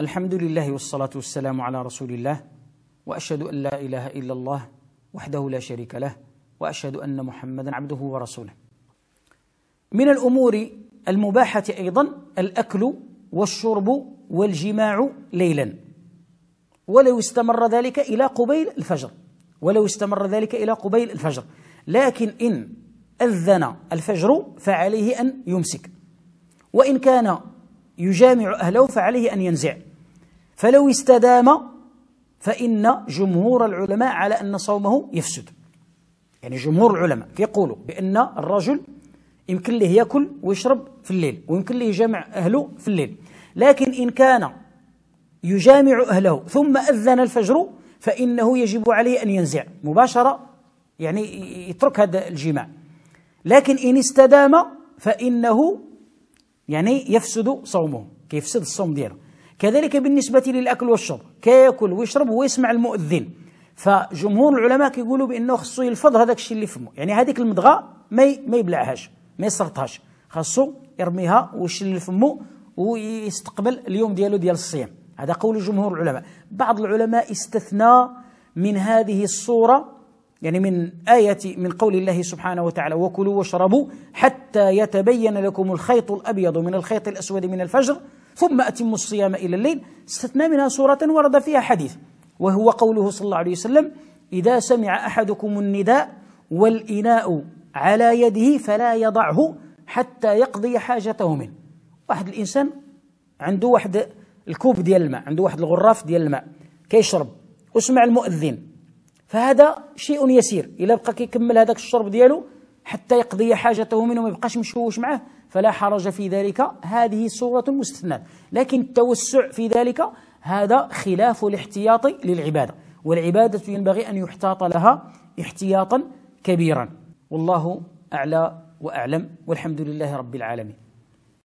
الحمد لله والصلاة والسلام على رسول الله وأشهد أن لا إله إلا الله وحده لا شريك له وأشهد أن محمدا عبده ورسوله من الأمور المباحة أيضا الأكل والشرب والجماع ليلا ولو استمر ذلك إلى قبيل الفجر ولو استمر ذلك إلى قبيل الفجر لكن إن أذن الفجر فعليه أن يمسك وإن كان يجامع أهله فعليه أن ينزع فلو استدام فإن جمهور العلماء على أن صومه يفسد يعني جمهور العلماء يقولوا بأن الرجل يمكن له يأكل ويشرب في الليل ويمكن له يجامع أهله في الليل لكن إن كان يجامع أهله ثم أذن الفجر فإنه يجب عليه أن ينزع مباشرة يعني يترك هذا الجماع لكن إن استدام فإنه يعني يفسد صومه كيفسد الصوم ديالو كذلك بالنسبة للأكل والشرب كياكل ويشرب ويسمع المؤذن فجمهور العلماء كيقولوا بانه خصو يلفظ هذاك الشيء اللي فمه يعني هذيك المضغه ما ما يبلعهاش ما يسرطهاش خاصو يرميها ويشل فمه ويستقبل اليوم ديالو ديال الصيام هذا قول جمهور العلماء بعض العلماء استثنى من هذه الصوره يعني من آية من قول الله سبحانه وتعالى وكلوا واشربوا حتى يتبين لكم الخيط الأبيض من الخيط الأسود من الفجر ثم أتموا الصيام إلى الليل استثنى منها سورة ورد فيها حديث وهو قوله صلى الله عليه وسلم إذا سمع أحدكم النداء والإناء على يده فلا يضعه حتى يقضي حاجته منه واحد الإنسان عنده واحد الكوب ديال الماء عنده واحد الغراف ديال الماء كيشرب وسمع المؤذن فهذا شيء يسير الا بقى كيكمل هذاك الشرب ديالو حتى يقضي حاجته منه ما يبقاش مشوش معه فلا حرج في ذلك هذه صورة مستثناة لكن التوسع في ذلك هذا خلاف الاحتياط للعبادة والعبادة ينبغي أن يحتاط لها احتياطا كبيرا والله أعلى وأعلم والحمد لله رب العالمين